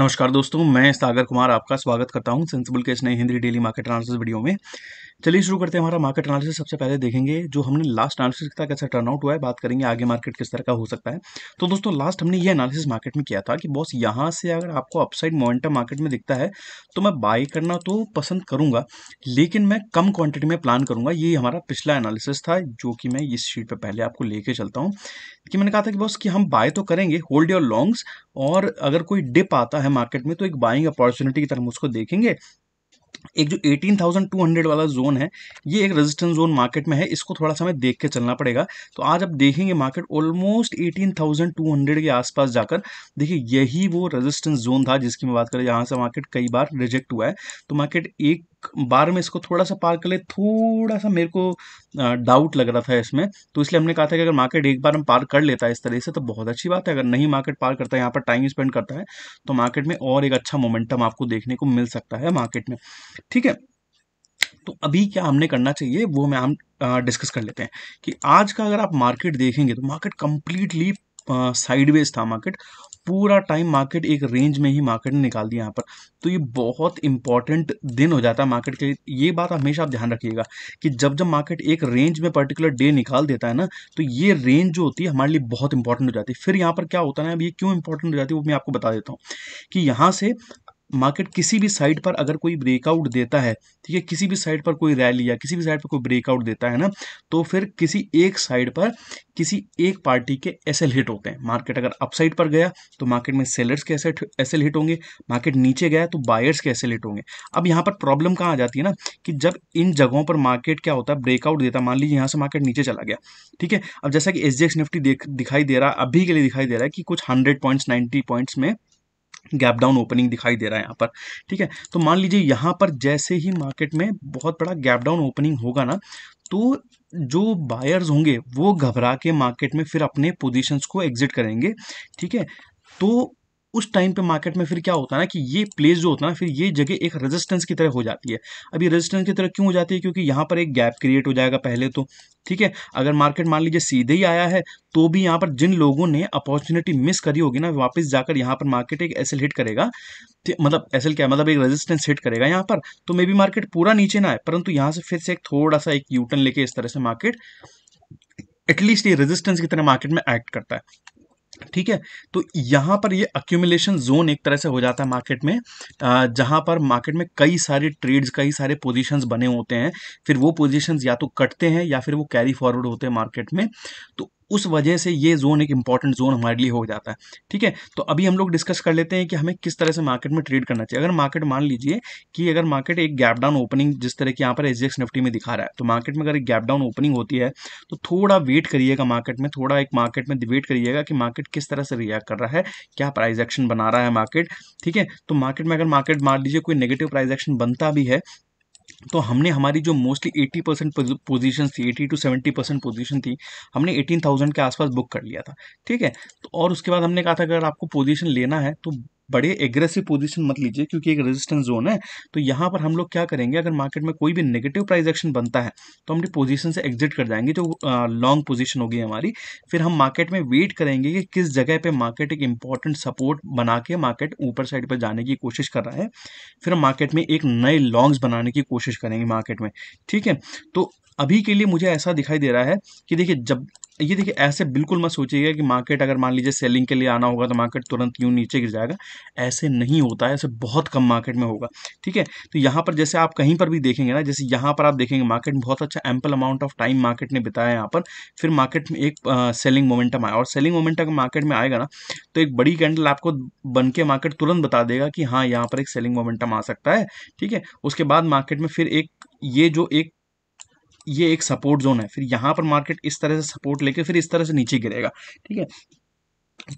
नमस्कार दोस्तों मैं सागर कुमार आपका स्वागत करता हूं सेंसिबल के इस नए Hindi daily market analysis video में चलिए शुरू करते हैं हमारा मार्केट एनालिसिस सबसे पहले देखेंगे जो हमने लास्ट एनालिसिस का कैसा टर्नआउट हुआ है बात करेंगे आगे मार्केट किस तरह का हो सकता है तो दोस्तों लास्ट हमने ये एनालिसिस मार्केट में किया था कि बॉस यहाँ से अगर आपको अपसाइड मोमेंटम मार्केट में दिखता है तो मैं बाई करना तो पसंद करूंगा लेकिन मैं कम क्वान्टिटी में प्लान करूंगा ये हमारा पिछला एनालिसिस था जो कि मैं इस शीट पर पहले आपको लेके चलता हूँ कि मैंने कहा था कि बॉस कि हम बाय तो करेंगे होल्ड योर लॉन्ग्स और अगर कोई डिप आता है मार्केट में तो एक बाइंग अपॉर्चुनिटी की तरह हम उसको देखेंगे एक जो 18,200 वाला जोन है ये एक रेजिस्टेंस जोन मार्केट में है इसको थोड़ा सा हमें देख के चलना पड़ेगा तो आज आप देखेंगे मार्केट ऑलमोस्ट 18,200 के आसपास जाकर देखिए यही वो रेजिस्टेंस जोन था जिसकी मैं बात करें यहाँ से मार्केट कई बार रिजेक्ट हुआ है तो मार्केट एक बार में इसको थोड़ा सा पार कर ले थोड़ा सा मेरे को डाउट लग रहा था इसमें तो इसलिए हमने कहा था कि अगर मार्केट एक बार हम पार कर लेता है इस तरह से तो बहुत अच्छी बात है अगर नहीं मार्केट पार करता है यहाँ पर टाइम स्पेंड करता है तो मार्केट में और एक अच्छा मोमेंटम आपको देखने को मिल सकता है मार्केट में ठीक है तो अभी क्या हमने करना चाहिए वो मैं हम डिस्कस कर लेते हैं कि आज का अगर आप मार्केट देखेंगे तो मार्केट कंप्लीटली साइडवेज था मार्केट पूरा टाइम मार्केट एक रेंज में ही मार्केट ने निकाल दिया यहाँ पर तो ये बहुत इंपॉर्टेंट दिन हो जाता है मार्केट के लिए ये बात हमेशा आप ध्यान रखिएगा कि जब जब मार्केट एक रेंज में पर्टिकुलर डे निकाल देता है ना तो ये रेंज जो होती है हमारे लिए बहुत इंपॉर्टेंट हो जाती है फिर यहाँ पर क्या होता है ना अब ये क्यों इंपॉर्टेंट हो जाती है वो मैं आपको बता देता हूँ कि यहाँ से मार्केट किसी भी साइड पर अगर कोई ब्रेकआउट देता है ठीक है किसी भी साइड पर कोई रैली या किसी भी साइड पर कोई ब्रेकआउट देता है ना तो फिर किसी एक साइड पर किसी एक पार्टी के एसएल हिट होते हैं मार्केट अगर अपसाइड पर गया तो मार्केट में सेलर्स के एसेट एसएल हिट होंगे मार्केट नीचे गया तो बायर्स के एसएल हिट होंगे अब यहाँ पर प्रॉब्लम कहाँ आ जाती है ना कि जब इन जगहों पर मार्केट क्या होता है ब्रेकआउट देता मान लीजिए यहाँ से मार्केट नीचे चला गया ठीक है अब जैसा कि एस निफ्टी दिखाई दे रहा अभी के लिए दिखाई दे रहा है कि कुछ हंड्रेड पॉइंट्स नाइन्टी पॉइंट्स में गैप डाउन ओपनिंग दिखाई दे रहा है यहाँ पर ठीक है तो मान लीजिए यहाँ पर जैसे ही मार्केट में बहुत बड़ा गैप डाउन ओपनिंग होगा ना तो जो बायर्स होंगे वो घबरा के मार्केट में फिर अपने पोजीशंस को एग्जिट करेंगे ठीक है तो उस टाइम पे मार्केट में फिर क्या होता है ना कि ये प्लेस जो होता है ना फिर ये जगह एक रेजिस्टेंस की तरह हो जाती है अभी रेजिस्टेंस की तरह क्यों हो जाती है क्योंकि यहाँ पर एक गैप क्रिएट हो जाएगा पहले तो ठीक है अगर मार्केट मान लीजिए सीधे ही आया है तो भी यहाँ पर जिन लोगों ने अपॉर्चुनिटी मिस करी होगी ना वापस जाकर यहाँ पर मार्केट एक एसल हिट करेगा मतलब एसल क्या मतलब एक रेजिस्टेंस हिट करेगा यहाँ पर तो मे बी मार्केट पूरा नीचे ना आए परंतु यहाँ से फिर से एक थोड़ा सा एक यूटर्न लेके इस तरह से मार्केट एटलीस्ट ये रेजिस्टेंस की तरह मार्केट में एक्ट करता है ठीक है तो यहां पर ये अक्यूमुलेशन जोन एक तरह से हो जाता है मार्केट में जहां पर मार्केट में कई सारे ट्रेड्स कई सारे पोजीशंस बने होते हैं फिर वो पोजीशंस या तो कटते हैं या फिर वो कैरी फॉरवर्ड होते हैं मार्केट में तो उस वजह से ये जोन एक इंपॉर्टेंट जोन हमारे लिए हो जाता है ठीक है तो अभी हम लोग डिस्कस कर लेते हैं कि हमें किस तरह से मार्केट में ट्रेड करना चाहिए अगर मार्केट मान लीजिए कि अगर मार्केट एक गैप डाउन ओपनिंग जिस तरह की यहाँ पर एच निफ्टी में दिखा रहा है तो मार्केट में अगर एक गैप डाउन ओपनिंग होती है तो थोड़ा वेट करिएगा मार्केट में थोड़ा एक मार्केट में वेट करिएगा कि मार्केट किस तरह से रिएक्ट कर रहा है क्या प्राइज एक्शन बना रहा है मार्केट ठीक है तो मार्केट में अगर मार्केट मान लीजिए कोई नेगेटिव प्राइज एक्शन बनता भी है तो हमने हमारी जो मोस्टली 80 परसेंट पोजिशन थी 80 टू 70 परसेंट पोजिशन थी हमने 18,000 के आसपास बुक कर लिया था ठीक है तो और उसके बाद हमने कहा था अगर आपको पोजिशन लेना है तो बड़े एग्रेसिव पोजीशन मत लीजिए क्योंकि एक रेजिस्टेंस जोन है तो यहाँ पर हम लोग क्या करेंगे अगर मार्केट में कोई भी नेगेटिव प्राइस एक्शन बनता है तो हम पोजीशन से एग्जिट कर जाएंगे जो लॉन्ग पोजीशन होगी हमारी फिर हम मार्केट में वेट करेंगे कि किस जगह पे मार्केट एक इंपॉर्टेंट सपोर्ट बना के मार्केट ऊपर साइड पर जाने की कोशिश कर रहा है फिर हम मार्केट में एक नए लॉन्ग्स बनाने की कोशिश करेंगे मार्केट में ठीक है तो अभी के लिए मुझे ऐसा दिखाई दे रहा है कि देखिए जब ये देखिए ऐसे बिल्कुल मत सोचिएगा कि मार्केट अगर मान लीजिए सेलिंग के लिए आना होगा तो मार्केट तुरंत यूँ नीचे गिर जाएगा ऐसे नहीं होता है ऐसे बहुत कम मार्केट में होगा ठीक है तो यहाँ पर जैसे आप कहीं पर भी देखेंगे ना जैसे यहाँ पर आप देखेंगे मार्केट में बहुत अच्छा ample amount of time market ने बिताया यहाँ पर फिर मार्केट में एक सेलिंग मोमेंटम आया और सेलिंग मोमेंट अगर मार्केट में आएगा ना तो एक बड़ी कैंडल आपको बन के मार्केट तुरंत बता देगा कि हाँ यहाँ पर एक सेलिंग मोमेंटम आ सकता है ठीक है उसके बाद मार्केट में फिर एक ये जो एक ये एक सपोर्ट जोन है फिर यहाँ पर मार्केट इस तरह से सपोर्ट लेके फिर इस तरह से नीचे गिरेगा ठीक है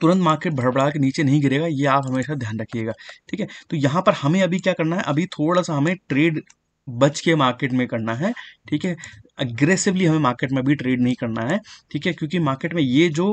तुरंत मार्केट भड़बड़ा के नीचे नहीं गिरेगा ये आप हमेशा ध्यान रखिएगा ठीक है तो यहाँ पर हमें अभी क्या करना है अभी थोड़ा सा हमें ट्रेड बच के मार्केट में करना है ठीक है अग्रेसिवली हमें मार्केट में अभी ट्रेड नहीं करना है ठीक है क्योंकि मार्केट में ये जो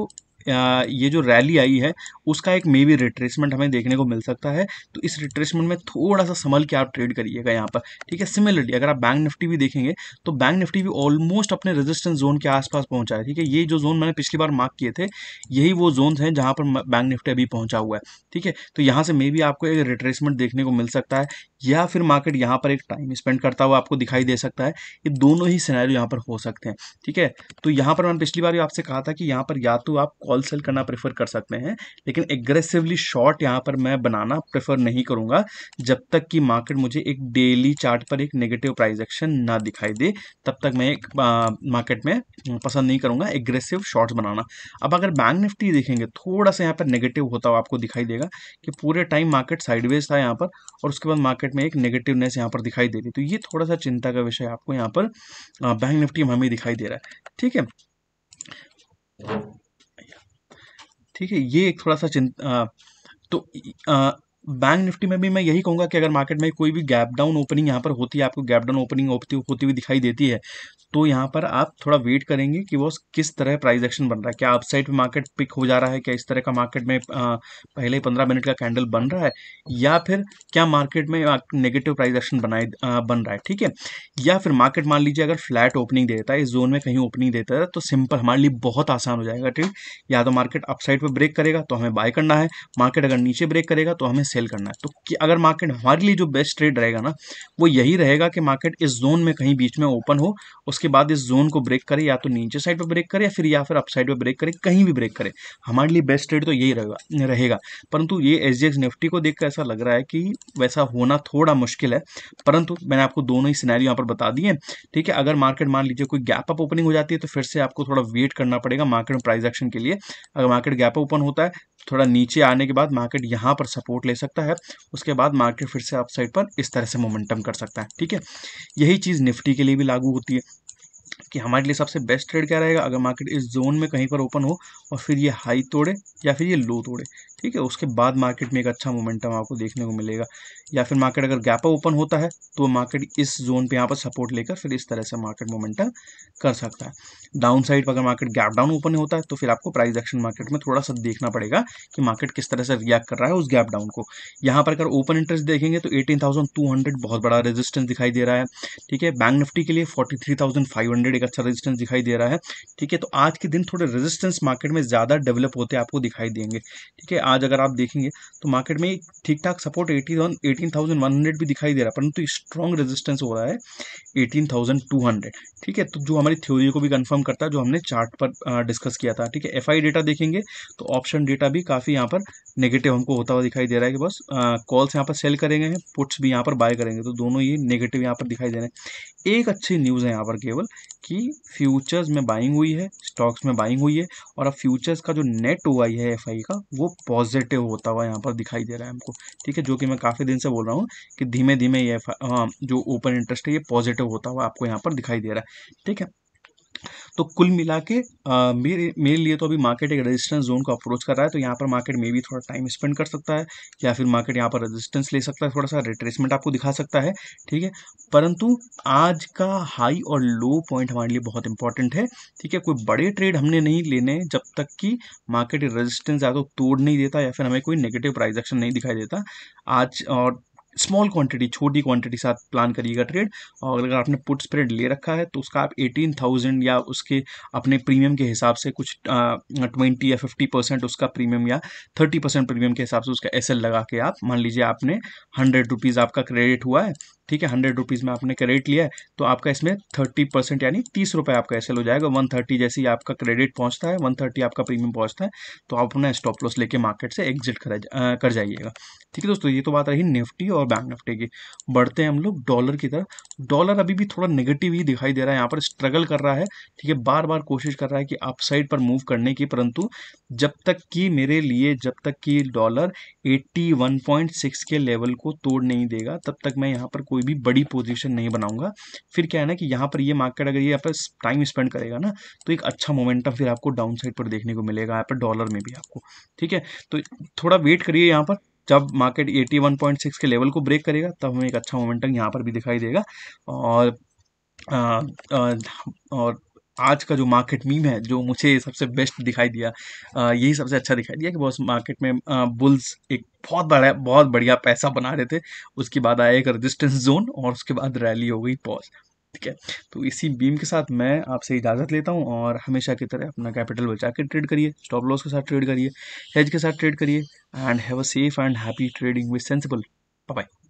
ये जो रैली आई है उसका एक मे बी रिट्रेसमेंट हमें देखने को मिल सकता है तो इस रिट्रेसमेंट में थोड़ा सा संभल के आप ट्रेड करिएगा यहाँ पर ठीक है सिमिलरली अगर आप बैंक निफ्टी भी देखेंगे तो बैंक निफ्टी भी ऑलमोस्ट अपने रेजिस्टेंस जोन के आसपास पहुंचा है ठीक है ये जो जोन मैंने पिछली बार मार्क किए थे यही वो जोन हैं जहाँ पर बैंक निफ्टी अभी पहुंचा हुआ है ठीक है तो यहाँ से मे बी आपको एक रिट्रेसमेंट देखने को मिल सकता है या फिर मार्केट यहाँ पर एक टाइम स्पेंड करता हुआ आपको दिखाई दे सकता है ये दोनों ही सिनेरियो यहाँ पर हो सकते हैं ठीक है तो यहाँ पर मैंने पिछली बार भी आपसे कहा था कि यहाँ पर या तो आप होलसेल करना प्रेफर कर सकते हैं लेकिन एग्रेसिवली शॉर्ट यहाँ पर मैं बनाना प्रेफर नहीं करूँगा जब तक कि मार्केट मुझे एक डेली चार्ट पर एक नेगेटिव प्राइस एक्शन ना दिखाई दे तब तक मैं एक मार्केट में हम्म, पसंद नहीं करूँगा एग्रेसिव शॉर्ट बनाना अब अगर बैंक निफ्टी देखेंगे थोड़ा सा यहाँ पर नेगेटिव होता हुआ आपको दिखाई देगा कि पूरे टाइम मार्केट साइडवेज था यहाँ पर और उसके बाद मार्केट में एक नेगेटिवनेस यहाँ पर दिखाई दे रही तो ये थोड़ा सा चिंता का विषय आपको यहाँ पर बैंक निफ्टी में हमें दिखाई दे रहा है ठीक है ठीक है ये एक थोड़ा सा चिंता तो बैंक निफ्टी में भी मैं यही कहूंगा कि अगर मार्केट में कोई भी गैप डाउन ओपनिंग यहाँ पर होती है आपको गैप डाउन ओपनिंग होती हुई दिखाई देती है तो यहाँ पर आप थोड़ा वेट करेंगे कि वो किस तरह प्राइस एक्शन बन रहा है क्या अपसाइड पे मार्केट पिक हो जा रहा है क्या इस तरह का मार्केट में पहले पंद्रह मिनट का कैंडल बन रहा है या फिर क्या मार्केट में नेगेटिव प्राइस एक्शन बनाए बन रहा है ठीक है या फिर मार्केट मान लीजिए अगर फ्लैट ओपनिंग देता है इस जोन में कहीं ओपनिंग देता है तो सिंपल हमारे लिए बहुत आसान हो जाएगा ठीक या तो मार्केट अपसाइड पर ब्रेक करेगा तो हमें बाय करना है मार्केट अगर नीचे ब्रेक करेगा तो हमें सेल करना है तो कि अगर मार्केट हमारे लिए जो बेस्ट ट्रेड रहेगा ना वो यही रहेगा कि मार्केट इस जोन में कहीं बीच में ओपन हो उसके बाद इस जोन को ब्रेक करे या तो नीचे साइड पर ब्रेक करे या फिर या फिर अप साइड पर ब्रेक करे कहीं भी ब्रेक करे हमारे लिए बेस्ट ट्रेड तो यही रहेगा रहेगा परंतु ये एस निफ्टी को देखकर ऐसा लग रहा है कि वैसा होना थोड़ा मुश्किल है परंतु मैंने आपको दोनों ही सिनेरियो यहाँ पर बता दिए ठीक है अगर मार्केट मान लीजिए कोई गैप अप ओपनिंग हो जाती है तो फिर से आपको थोड़ा वेट करना पड़ेगा मार्केट में प्राइजेक्शन एक्शन के लिए अगर मार्केट गैप ओपन होता है थोड़ा नीचे आने के बाद मार्केट यहाँ पर सपोर्ट ले सकता है उसके बाद मार्केट फिर से अपसाइड पर इस तरह से मोमेंटम कर सकता है ठीक है यही चीज़ निफ्टी के लिए भी लागू होती है कि हमारे लिए सबसे बेस्ट ट्रेड क्या रहेगा अगर मार्केट इस जोन में कहीं पर ओपन हो और फिर ये हाई तोड़े या फिर ये लो तोड़े ठीक है उसके बाद मार्केट में एक अच्छा मोमेंटम आपको देखने को मिलेगा या फिर मार्केट अगर गैप ओपन होता है तो मार्केट इस जोन पे यहाँ पर सपोर्ट लेकर फिर इस तरह से मार्केट मोमेंटम कर सकता है डाउन साइड पर अगर मार्केट गैप डाउन ओपन होता है तो फिर आपको प्राइस एक्शन मार्केट में थोड़ा सा देखना पड़ेगा कि मार्केट किस तरह से रिएक्ट कर रहा है उस गैप डाउन को यहाँ पर अगर ओपन इंटरेस्ट देखेंगे तो एटीन बहुत बड़ा रेजिस्टेंस दिखाई दे रहा है ठीक है बैंक निफ्टी के लिए फोर्टी एक अच्छा रजिस्टेंस दिखाई दे रहा है ठीक है तो आज के दिन थोड़े रजिस्टेंस मार्केट में ज़्यादा डेवलप होते आपको दिखाई देंगे ठीक है आज अगर आप देखेंगे तो मार्केट में ठीक ठाक support at eighteen thousand one hundred भी दिखाई दे रहा है परंतु स्ट्रॉन्ग रेजिस्टेंस हो रहा है एटीन थाउजेंड टू हंड्रेड ठीक है तो जो हमारी थ्योरी को भी कंफर्म करता है जो हमने चार्ट पर डिस्कस किया था ठीक है एफ डेटा देखेंगे तो ऑप्शन डेटा भी काफ़ी यहाँ पर नेगेटिव हमको होता हुआ दिखाई दे रहा है कि बस कॉल्स यहाँ पर सेल करेंगे पुट्स भी यहाँ पर बाय करेंगे तो दोनों ही नेगेटिव यहाँ पर दिखाई दे रहे हैं एक अच्छी न्यूज़ है यहाँ पर केवल कि फ्यूचर्स में बाइंग हुई है स्टॉक्स में बाइंग हुई है और अब फ्यूचर्स का जो नेट हुआ है एफ आई का वो पॉजिटिव होता हुआ यहाँ पर दिखाई दे रहा है हमको ठीक है जो कि मैं काफ़ी दिन से बोल रहा हूँ कि धीमे धीमे ये एफ हाँ, जो ओपन इंटरेस्ट है ये पॉजिटिव होता हुआ आपको यहाँ पर दिखाई दे रहा है ठीक है तो कुल मिला के आ, मेरे मेरे लिए तो अभी मार्केट एक रेजिस्टेंस जोन को अप्रोच कर रहा है तो यहाँ पर मार्केट मे भी थोड़ा टाइम स्पेंड कर सकता है या फिर मार्केट यहाँ पर रेजिस्टेंस ले सकता है थोड़ा सा रिट्रेसमेंट आपको दिखा सकता है ठीक है परंतु आज का हाई और लो पॉइंट हमारे लिए बहुत इंपॉर्टेंट है ठीक है कोई बड़े ट्रेड हमने नहीं लेने जब तक कि मार्केट रेजिस्टेंस या तो तोड़ नहीं देता या फिर हमें कोई नेगेटिव प्राइजेक्शन नहीं दिखाई देता आज और स्मॉल क्वांटिटी छोटी क्वांटिटी साथ प्लान करिएगा ट्रेड और अगर आपने पुट स्प्रेड ले रखा है तो उसका आप एटीन थाउजेंड या उसके अपने प्रीमियम के हिसाब से कुछ ट्वेंटी या फिफ्टी परसेंट उसका प्रीमियम या थर्टी परसेंट प्रीमियम के हिसाब से उसका एस लगा के आप मान लीजिए आपने हंड्रेड रुपीज़ आपका क्रेडिट हुआ है ठीक है हंड्रेड रुपीज़ में आपने क्रेडिट लिया है तो आपका इसमें थर्टी परसेंट यानी तीस रुपये आपका एसएल हो जाएगा वन थर्टी जैसे ही आपका क्रेडिट पहुंचता है वन थर्टी आपका प्रीमियम पहुंचता है तो आप अपना स्टॉप लॉस लेके मार्केट से एग्जिट कर, कर जाइएगा ठीक है दोस्तों ये तो बात रही निफ्टी और बैंक निफ्टी की बढ़ते हैं हम लोग डॉलर की तरफ डॉलर अभी भी थोड़ा नेगेटिव ही दिखाई दे रहा है यहाँ पर स्ट्रगल कर रहा है ठीक है बार बार कोशिश कर रहा है कि आप साइड पर मूव करने की परंतु जब तक कि मेरे लिए जब तक कि डॉलर एट्टी के लेवल को तोड़ नहीं देगा तब तक मैं यहाँ पर कोई भी बड़ी पोजीशन नहीं बनाऊंगा फिर क्या है ना कि यहाँ पर ये मार्केट अगर ये यहाँ पर टाइम स्पेंड करेगा ना तो एक अच्छा मोमेंटम फिर आपको डाउन साइड पर देखने को मिलेगा यहाँ पर डॉलर में भी आपको ठीक है तो थोड़ा वेट करिए यहाँ पर जब मार्केट 81.6 के लेवल को ब्रेक करेगा तब हमें एक अच्छा मोमेंटम यहाँ पर भी दिखाई देगा और आ, आ, और आज का जो मार्केट मीम है जो मुझे सबसे बेस्ट दिखाई दिया यही सबसे अच्छा दिखाई दिया कि बॉस मार्केट में बुल्स एक बहुत बड़ा बहुत बढ़िया पैसा बना रहे थे उसके बाद आया एक रेजिस्टेंस जोन और उसके बाद रैली हो गई पॉज ठीक है तो इसी बीम के साथ मैं आपसे इजाज़त लेता हूँ और हमेशा की तरह अपना कैपिटल बचा के ट्रेड करिए स्टॉप लॉस के साथ ट्रेड करिए हेज के साथ ट्रेड करिए and have a safe and happy trading with sensible bye